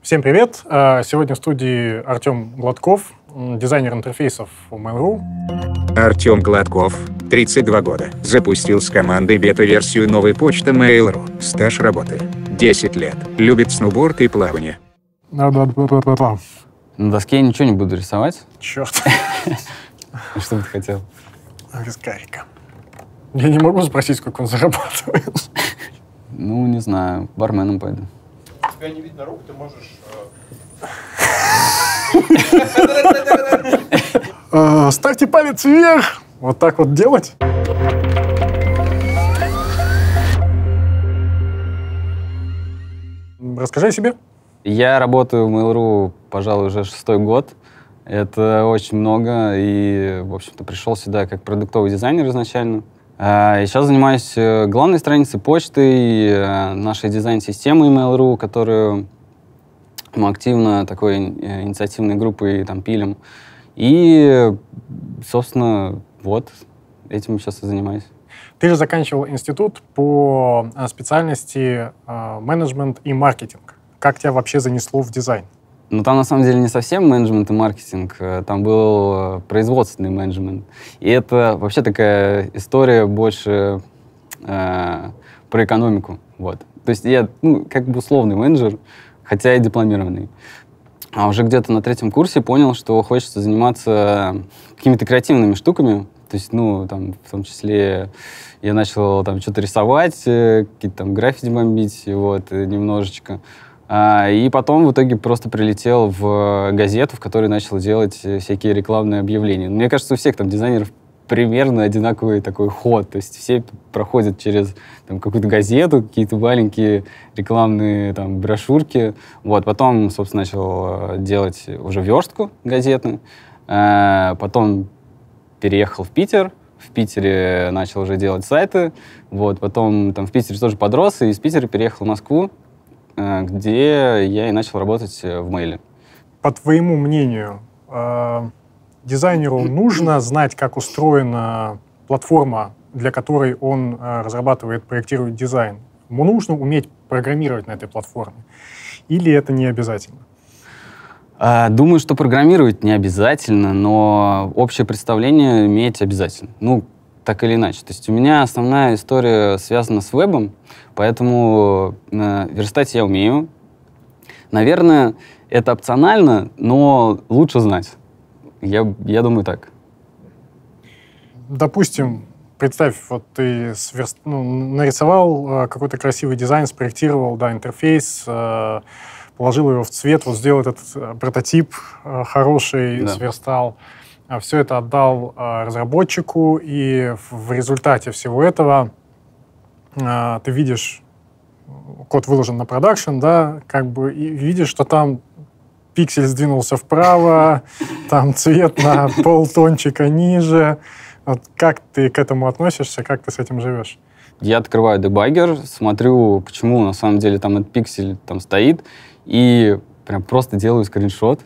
Всем привет! А, сегодня в студии Артем Гладков, дизайнер интерфейсов у Mail.ru. Артем Гладков, 32 года, запустил с командой бета-версию новой почты Mail.ru. Стаж работы 10 лет. Любит сноуборд и плавание. На доске я ничего не буду рисовать. Черт. Что бы ты хотел? Рискарика. Я не могу спросить, сколько он зарабатывает. Ну, не знаю, барменом пойду. Тебя не видно рук, ты можешь... Э, э, ставьте палец вверх! Вот так вот делать. Расскажи о себе. Я работаю в Mail.ru, пожалуй, уже шестой год. Это очень много, и, в общем-то, пришел сюда как продуктовый дизайнер изначально. А, сейчас занимаюсь э, главной страницей почты, э, нашей дизайн-системы Mail.ru, которую мы активно такой э, инициативной группой там пилим. И, собственно, вот этим сейчас и занимаюсь. Ты же заканчивал институт по специальности менеджмент и маркетинг. Как тебя вообще занесло в дизайн? Но там на самом деле не совсем менеджмент и маркетинг, э, там был э, производственный менеджмент. И это вообще такая история больше э, про экономику. Вот. То есть я ну, как бы условный менеджер, хотя и дипломированный. А уже где-то на третьем курсе понял, что хочется заниматься какими-то креативными штуками, то есть, ну, там, в том числе я начал там что-то рисовать, э, какие-то там граффити бомбить, вот, немножечко. А, и потом в итоге просто прилетел в э, газету, в которой начал делать э, всякие рекламные объявления. Мне кажется, у всех там дизайнеров примерно одинаковый такой ход. То есть все проходят через там, какую-то газету, какие-то маленькие рекламные там, брошюрки. Вот. Потом, собственно, начал э, делать уже верстку газетную. А, потом переехал в Питер. В Питере начал уже делать сайты. Вот. Потом там, в Питере тоже подрос, и из Питера переехал в Москву. Э, где я и начал работать э, в мейле. По твоему мнению, э, дизайнеру нужно знать, как устроена платформа, для которой он разрабатывает, проектирует дизайн? Ему нужно уметь программировать на этой платформе? Или это не обязательно? А, думаю, что программировать не обязательно, но общее представление иметь обязательно. Ну, так или иначе. То есть у меня основная история связана с вебом, поэтому э, верстать я умею. Наверное, это опционально, но лучше знать. Я, я думаю так. Допустим, представь, вот ты сверст... ну, нарисовал э, какой-то красивый дизайн, спроектировал, да, интерфейс, э, положил его в цвет, вот сделал этот э, прототип э, хороший, да. сверстал. А все это отдал а, разработчику, и в результате всего этого а, ты видишь, код выложен на продакшн, да, как бы и видишь, что там пиксель сдвинулся вправо, там цвет на полтончика ниже. Вот как ты к этому относишься, как ты с этим живешь? Я открываю дебагер, смотрю, почему на самом деле там этот пиксель там стоит, и прям просто делаю скриншот,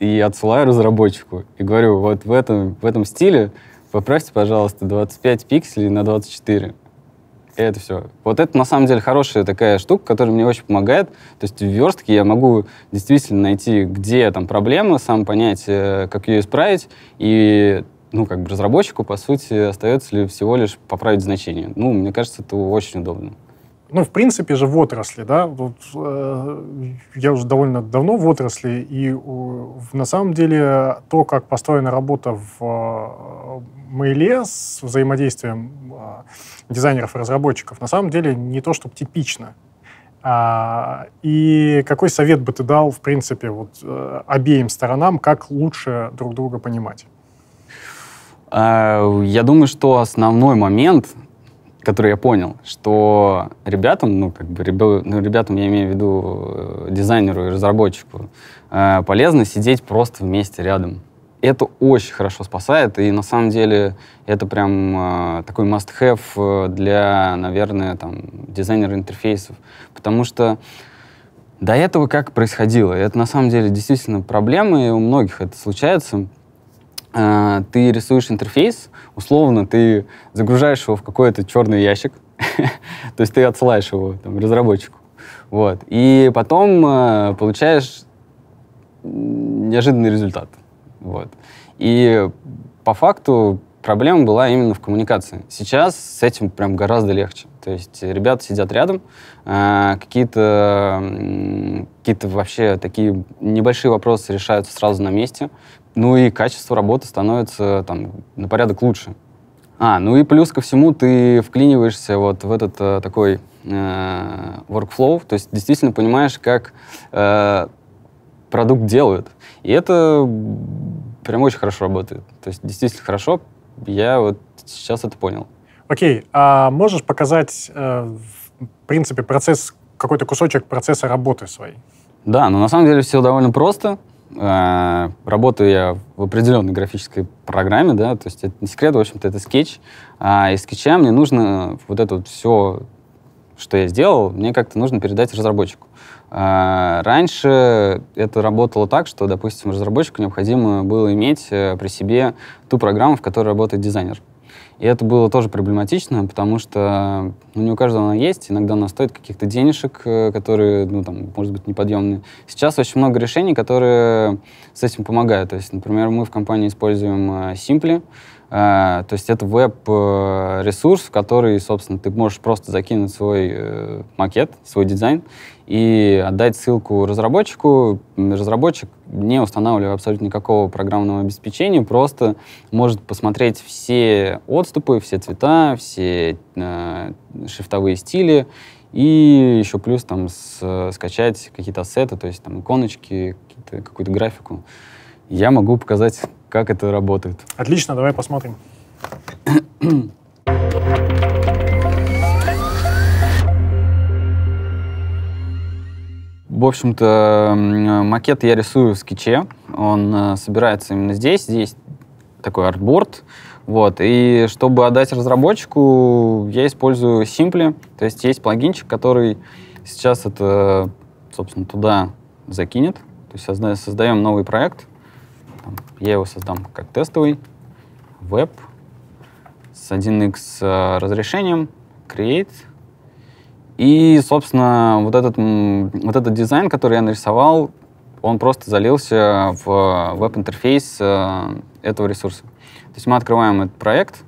и отсылаю разработчику. И говорю, вот в этом, в этом стиле поправьте, пожалуйста, 25 пикселей на 24. И это все. Вот это, на самом деле, хорошая такая штука, которая мне очень помогает. То есть в верстке я могу действительно найти, где там проблема, сам понять, э, как ее исправить, и ну, как бы разработчику, по сути, остается ли всего лишь поправить значение. Ну, мне кажется, это очень удобно ну, в принципе же в отрасли, да, вот, э, я уже довольно давно в отрасли, и э, на самом деле то, как построена работа в э, Mail с взаимодействием э, дизайнеров и разработчиков, на самом деле не то, чтобы типично. А, и какой совет бы ты дал, в принципе, вот, э, обеим сторонам, как лучше друг друга понимать? А, я думаю, что основной момент который я понял, что ребятам, ну, как бы, ребё, ну, ребятам, я имею в виду э, дизайнеру и разработчику, э, полезно сидеть просто вместе рядом. Это очень хорошо спасает, и на самом деле это прям э, такой must-have э, для, наверное, там, дизайнера интерфейсов, потому что до этого как происходило? Это на самом деле действительно проблема, и у многих это случается. А, ты рисуешь интерфейс, условно ты загружаешь его в какой-то черный ящик, то есть ты отсылаешь его там, разработчику. Вот. И потом э, получаешь неожиданный результат. Вот. И по факту проблема была именно в коммуникации. Сейчас с этим прям гораздо легче. То есть ребята сидят рядом, э, какие-то какие вообще такие небольшие вопросы решаются сразу на месте, ну и качество работы становится там на порядок лучше. А, ну и плюс ко всему ты вклиниваешься вот в этот э, такой э, workflow, то есть действительно понимаешь, как э, продукт делают. И это прям очень хорошо работает. То есть действительно хорошо, я вот сейчас это понял. Окей, а можешь показать, э, в принципе, процесс, какой-то кусочек процесса работы своей? Да, но ну, на самом деле все довольно просто. Э, работаю я в определенной графической программе, да, то есть это не секрет, в общем-то, это скетч. А из скетча мне нужно вот это вот все, что я сделал, мне как-то нужно передать разработчику. Э, раньше это работало так, что, допустим, разработчику необходимо было иметь э, при себе ту программу, в которой работает дизайнер. И это было тоже проблематично, потому что ну, не у каждого она есть, иногда она стоит каких-то денежек, э, которые, ну, там, может быть, неподъемные. Сейчас очень много решений, которые с этим помогают. То есть, например, мы в компании используем Simply, э, а, то есть это веб-ресурс, в который, собственно, ты можешь просто закинуть свой э, макет, свой дизайн и отдать ссылку разработчику. Разработчик, не устанавливая абсолютно никакого программного обеспечения, просто может посмотреть все отступы, все цвета, все э, шрифтовые стили и еще плюс там с, скачать какие-то ассеты, то есть там иконочки, какую-то графику. Я могу показать как это работает. Отлично, давай посмотрим. В общем-то, макет я рисую в скетче. Он э, собирается именно здесь. Здесь такой артборд. Вот. И чтобы отдать разработчику, я использую Simple, То есть есть плагинчик, который сейчас это, собственно, туда закинет. То есть создаем новый проект, я его создам как тестовый, веб с 1x э, разрешением, create. И, собственно, вот этот, вот этот дизайн, который я нарисовал, он просто залился в веб-интерфейс э, этого ресурса. То есть мы открываем этот проект,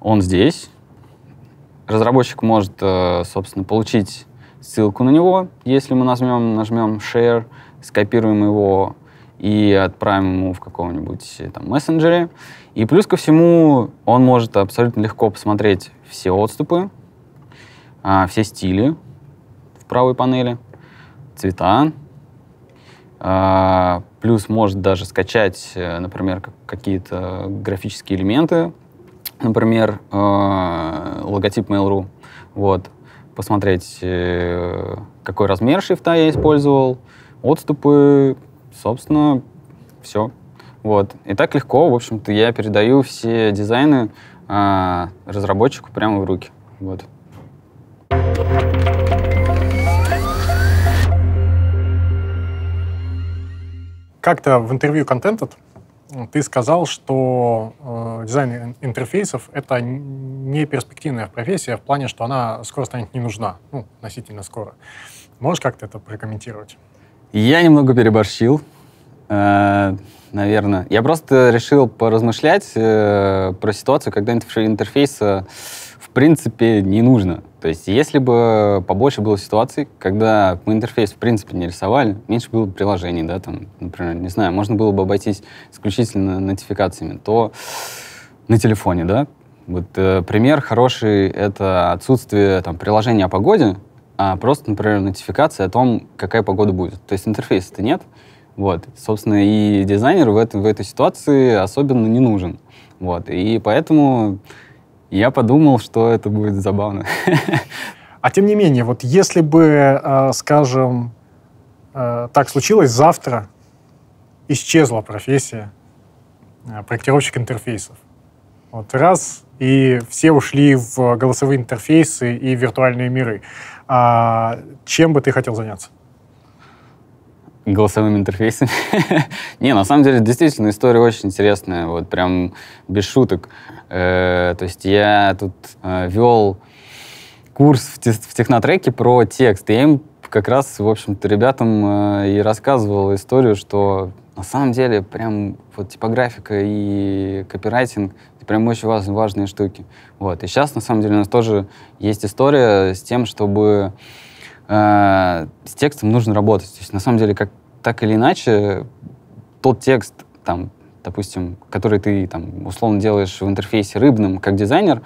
он здесь. Разработчик может, э, собственно, получить ссылку на него. Если мы нажмем, нажмем share, скопируем его и отправим ему в каком-нибудь э, там мессенджере. И плюс ко всему, он может абсолютно легко посмотреть все отступы, а, все стили в правой панели, цвета. А, плюс может даже скачать, э, например, какие-то графические элементы, например, э, логотип Mail.ru. Вот посмотреть, э, какой размер шрифта я использовал, отступы, собственно, все. Вот. И так легко, в общем-то, я передаю все дизайны а, разработчику прямо в руки. Вот. Как-то в интервью Contented ты сказал, что э, дизайн интерфейсов — это не перспективная профессия в плане, что она скоро станет не нужна, ну, относительно скоро. Можешь как-то это прокомментировать? Я немного переборщил, э, наверное. Я просто решил поразмышлять э, про ситуацию, когда интерфейса в принципе не нужно. То есть если бы побольше было ситуаций, когда мы интерфейс в принципе не рисовали, меньше было бы приложений, да, там, например, не знаю, можно было бы обойтись исключительно нотификациями, то на телефоне, да, вот э, пример хороший — это отсутствие там, приложения о погоде, а просто, например, нотификация о том, какая погода будет. То есть интерфейса-то нет. Вот. Собственно, и дизайнер в, этом, в этой ситуации особенно не нужен. Вот. И поэтому я подумал, что это будет забавно. А тем не менее, вот если бы, э, скажем, э, так случилось, завтра исчезла профессия э, проектировщик интерфейсов. Вот раз, и все ушли в голосовые интерфейсы и виртуальные миры. А чем бы ты хотел заняться? голосовыми интерфейсами. не, на самом деле, действительно, история очень интересная, вот прям без шуток. Э, то есть я тут э, вел курс в, те, технотреке про текст, и я им как раз, в общем-то, ребятам э, и рассказывал историю, что на самом деле прям вот типографика и копирайтинг это прям очень важные важные штуки. Вот. И сейчас, на самом деле, у нас тоже есть история с тем, чтобы э, с текстом нужно работать. То есть, на самом деле, как, так или иначе, тот текст, там, допустим, который ты там, условно делаешь в интерфейсе рыбным как дизайнер,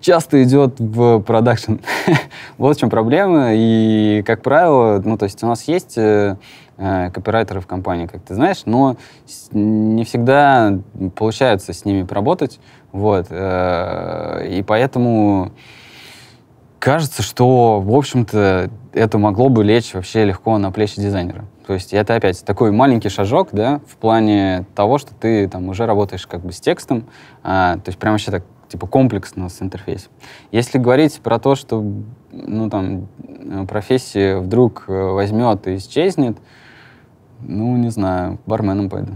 часто идет в продакшн. вот в чем проблема. И, как правило, ну, то есть у нас есть э, э, копирайтеры в компании, как ты знаешь, но с, не всегда получается с ними поработать. Вот. Э, и поэтому Кажется, что, в общем-то, это могло бы лечь вообще легко на плечи дизайнера. То есть это опять такой маленький шажок, да, в плане того, что ты там уже работаешь как бы с текстом, а, то есть прям вообще так типа комплексно с интерфейсом. Если говорить про то, что ну там э, профессия вдруг э, возьмет и исчезнет, ну не знаю, барменом пойду.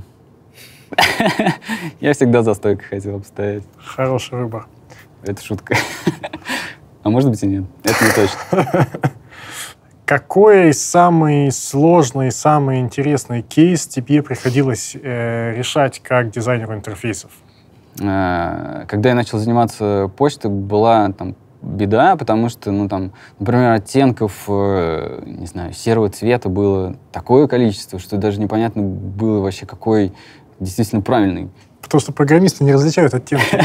Я всегда за стойкой хотел обстоять. Хороший выбор. Это шутка. А может быть и нет. Это не точно. Какой самый сложный, самый интересный кейс тебе приходилось э, решать как дизайнеру интерфейсов? А, когда я начал заниматься почтой, была там беда, потому что, ну, там, например, оттенков, э, не знаю, серого цвета было такое количество, что даже непонятно было вообще, какой действительно правильный. Потому что программисты не различают оттенки.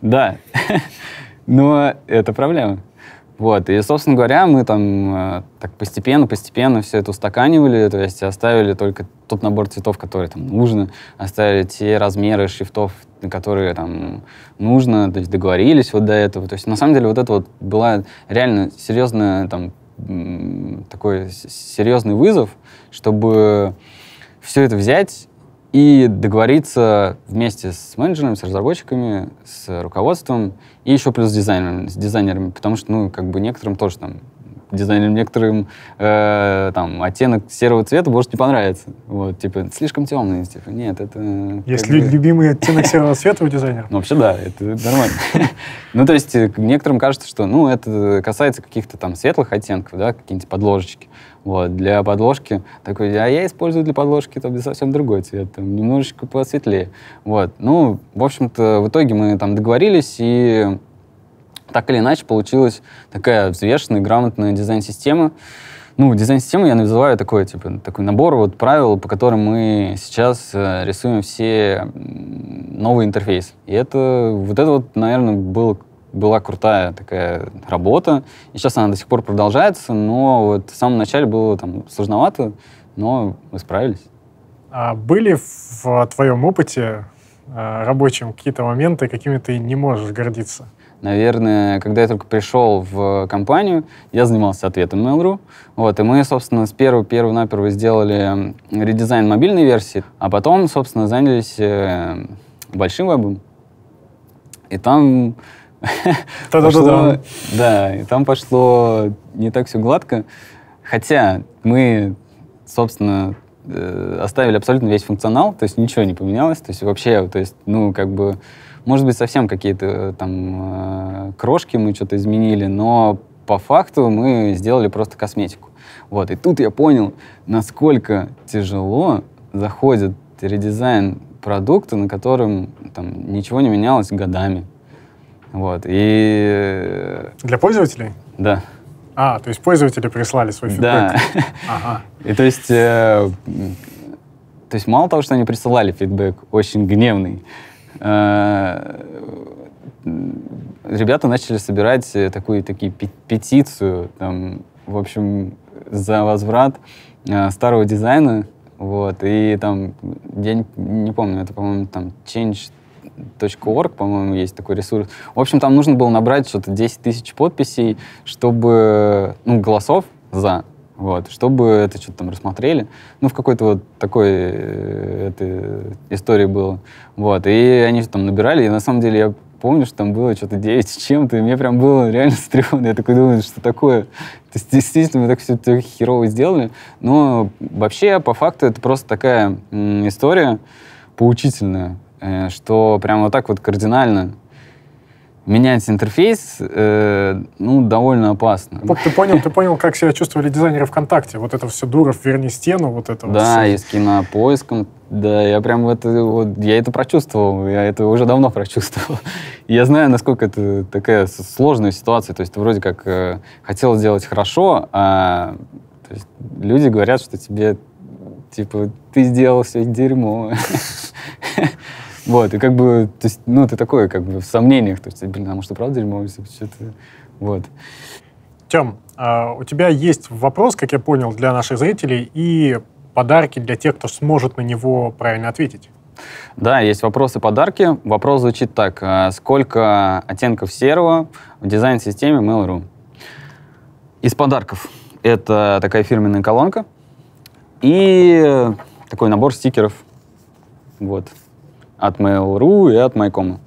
Да. Но это проблема. Вот, и, собственно говоря, мы там э, так постепенно-постепенно все это устаканивали, то есть оставили только тот набор цветов, который там нужно, оставили те размеры шрифтов, которые там нужно, то есть договорились вот до этого. То есть на самом деле вот это вот была реально серьезная там такой серьезный вызов, чтобы все это взять и договориться вместе с менеджерами, с разработчиками, с руководством и еще плюс с дизайнерами, с дизайнерами, потому что, ну, как бы некоторым тоже там дизайнерам некоторым э, там оттенок серого цвета может не понравиться. Вот, типа, слишком темный. Типа, нет, это... Есть как бы... любимый оттенок серого цвета у дизайнера? Ну, вообще, да, это нормально. Ну, то есть, э, некоторым кажется, что, ну, это касается каких-то там светлых оттенков, да, какие-нибудь подложечки. Вот, для подложки такой, а я использую для подложки там совсем другой цвет, там, немножечко посветлее. Вот, ну, в общем-то, в итоге мы там договорились, и так или иначе получилась такая взвешенная, грамотная дизайн-система. Ну, дизайн-систему я называю такой, типа, такой набор вот правил, по которым мы сейчас э, рисуем все новый интерфейс. И это, вот это вот, наверное, был, была крутая такая работа. И сейчас она до сих пор продолжается, но вот в самом начале было там сложновато, но мы справились. А были в твоем опыте э, рабочим какие-то моменты, какими ты не можешь гордиться? Наверное, когда я только пришел в компанию, я занимался ответом Mail.ru. Вот, и мы, собственно, с первого, первого на первого сделали редизайн мобильной версии, а потом, собственно, занялись э, большим вебом. И там пошло, да, и там пошло не так все гладко. Хотя мы, собственно, э, оставили абсолютно весь функционал, то есть ничего не поменялось, то есть вообще, то есть, ну, как бы может быть, совсем какие-то э, там э, крошки мы что-то изменили, но по факту мы сделали просто косметику. Вот, и тут я понял, насколько тяжело заходит редизайн продукта, на котором там ничего не менялось годами. Вот, и... Э, Для пользователей? Да. А, то есть пользователи прислали свой фидбэк? Да. Ага. И то есть, э, то есть мало того, что они присылали фидбэк, очень гневный, Э, ребята начали собирать э, такую такие петицию, там, в общем, за возврат э, старого дизайна, вот, и там, я не, не помню, это, по-моему, там change.org, по-моему, есть такой ресурс. В общем, там нужно было набрать что-то 10 тысяч подписей, чтобы, ну, голосов за, вот, чтобы это что-то там рассмотрели. Ну, в какой-то вот такой э, этой истории было. Вот, и они же там набирали, и на самом деле я помню, что там было что-то 9 с чем-то, и мне прям было реально стрёмно. Я такой думаю, что такое? То есть, действительно, мы так все так херово сделали. Но вообще, по факту, это просто такая история поучительная, э, что прям вот так вот кардинально менять интерфейс э, ну, довольно опасно. Вот ты понял, ты понял, как себя чувствовали дизайнеры ВКонтакте. Вот это все Дуров, верни стену, вот это Да, вот и с кинопоиском. Да, я прям это, вот, я это прочувствовал, я это уже давно прочувствовал. я знаю, насколько это такая сложная ситуация. То есть ты вроде как э, хотел сделать хорошо, а люди говорят, что тебе, типа, ты сделал все дерьмо. Вот, и как бы, то есть, ну, ты такой, как бы, в сомнениях, то есть, блин, а может, и правда дерьмо, что-то, вот. Тем, а, у тебя есть вопрос, как я понял, для наших зрителей и подарки для тех, кто сможет на него правильно ответить. Да, есть вопросы подарки. Вопрос звучит так. А сколько оттенков серого в дизайн-системе Mail.ru? Из подарков. Это такая фирменная колонка и такой набор стикеров. Вот от Mail.ru и от Майкома.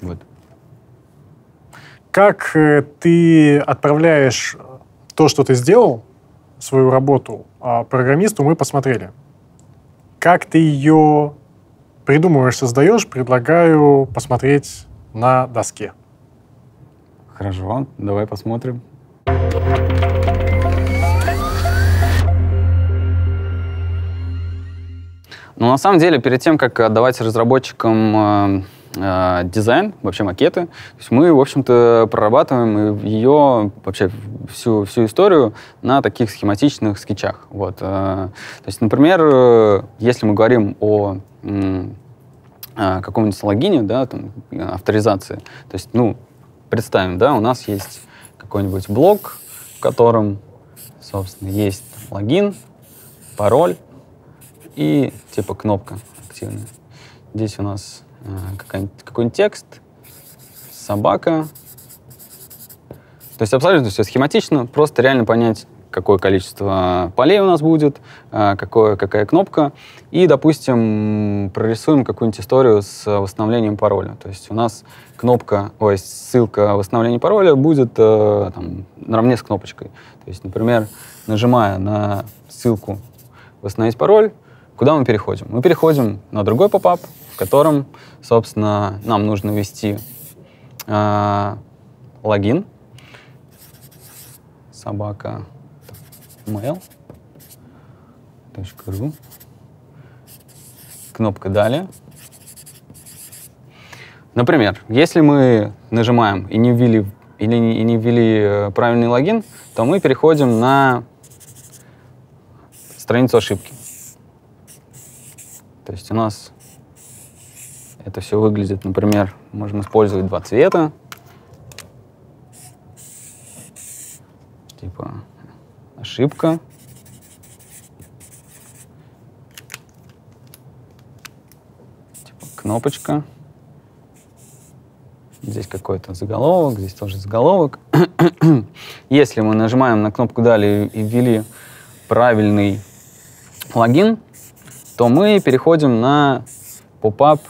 Вот. Как э, ты отправляешь э, то, что ты сделал, свою работу а программисту, мы посмотрели. Как ты ее придумываешь, создаешь, предлагаю посмотреть на доске. Хорошо, давай посмотрим. thank you Но на самом деле, перед тем, как отдавать разработчикам э, э, дизайн, вообще макеты, то есть мы, в общем-то, прорабатываем ее, вообще всю, всю историю на таких схематичных скетчах. Вот. Э, то есть, например, если мы говорим о э, каком-нибудь логине, да, там, авторизации, то есть, ну, представим, да, у нас есть какой-нибудь блок, в котором, собственно, есть логин, пароль, и типа кнопка активная. Здесь у нас э, какой-нибудь текст, собака. То есть абсолютно все схематично, просто реально понять, какое количество полей у нас будет, э, какое, какая кнопка. И, допустим, прорисуем какую-нибудь историю с восстановлением пароля. То есть у нас кнопка, ой, ссылка восстановления пароля будет э, там, наравне с кнопочкой. То есть, например, нажимая на ссылку «Восстановить пароль», Куда мы переходим? Мы переходим на другой попап, в котором, собственно, нам нужно ввести э, а, логин собака mail.ru кнопка «Далее». Например, если мы нажимаем и не ввели, или не, и не ввели э, правильный логин, то мы переходим на страницу ошибки. То есть у нас это все выглядит, например, можем использовать два цвета. Типа ошибка. Типа кнопочка. Здесь какой-то заголовок, здесь тоже заголовок. Если мы нажимаем на кнопку «Далее» и ввели правильный логин, то мы переходим на поп-ап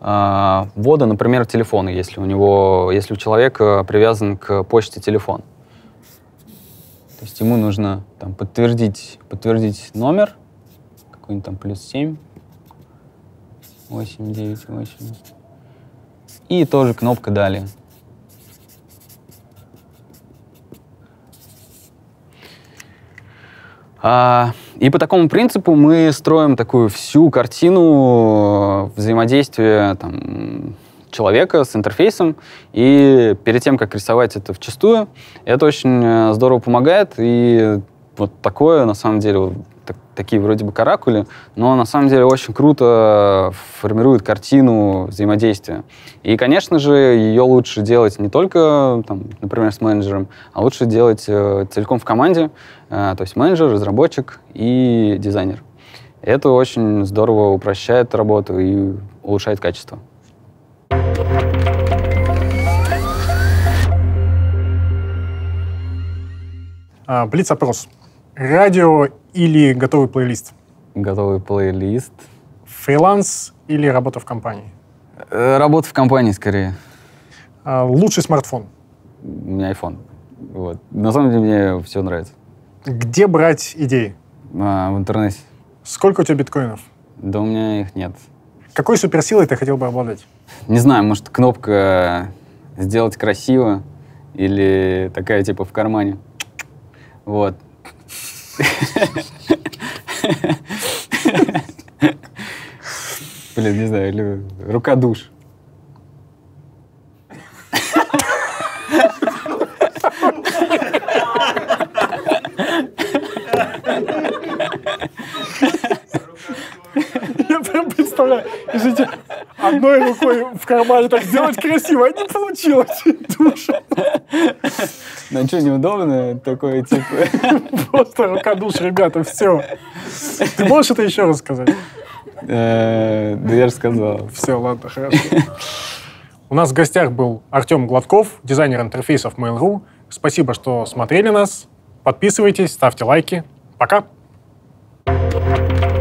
а, ввода, например, телефона, если у него, если у человека привязан к почте телефон. То есть ему нужно там, подтвердить, подтвердить номер, какой-нибудь там плюс 7, 8, 9, 8. И тоже кнопка «Далее». А, и по такому принципу мы строим такую всю картину э, взаимодействия там, человека с интерфейсом. И перед тем, как рисовать это вчастую, это очень э, здорово помогает. И вот такое, на самом деле, такие вроде бы каракули, но на самом деле очень круто э, формируют картину взаимодействия. И, конечно же, ее лучше делать не только, там, например, с менеджером, а лучше делать э, целиком в команде, э, то есть менеджер, разработчик и дизайнер. Это очень здорово упрощает работу и улучшает качество. А, блиц-опрос. Радио или готовый плейлист? Готовый плейлист. Фриланс или работа в компании? Э, работа в компании скорее. А, лучший смартфон? У меня iPhone. Вот. На самом деле мне все нравится. Где брать идеи? А, в интернете. Сколько у тебя биткоинов? Да у меня их нет. Какой суперсилой ты хотел бы обладать? Не знаю, может, кнопка э, «Сделать красиво» или такая типа в кармане. Вот. Блин, не знаю, или рукодуш. Я прям представляю, если одной рукой в кармане так сделать красиво, а не получилось. Душа. Ну что, неудобно такое, типа... Просто рукодуш, ребята, все. Ты можешь это еще рассказать сказать? Э, да я рассказал. Все, ладно, хорошо. У нас в гостях был Артем Гладков, дизайнер интерфейсов Mail.ru. Спасибо, что смотрели нас. Подписывайтесь, ставьте лайки. Пока! thank you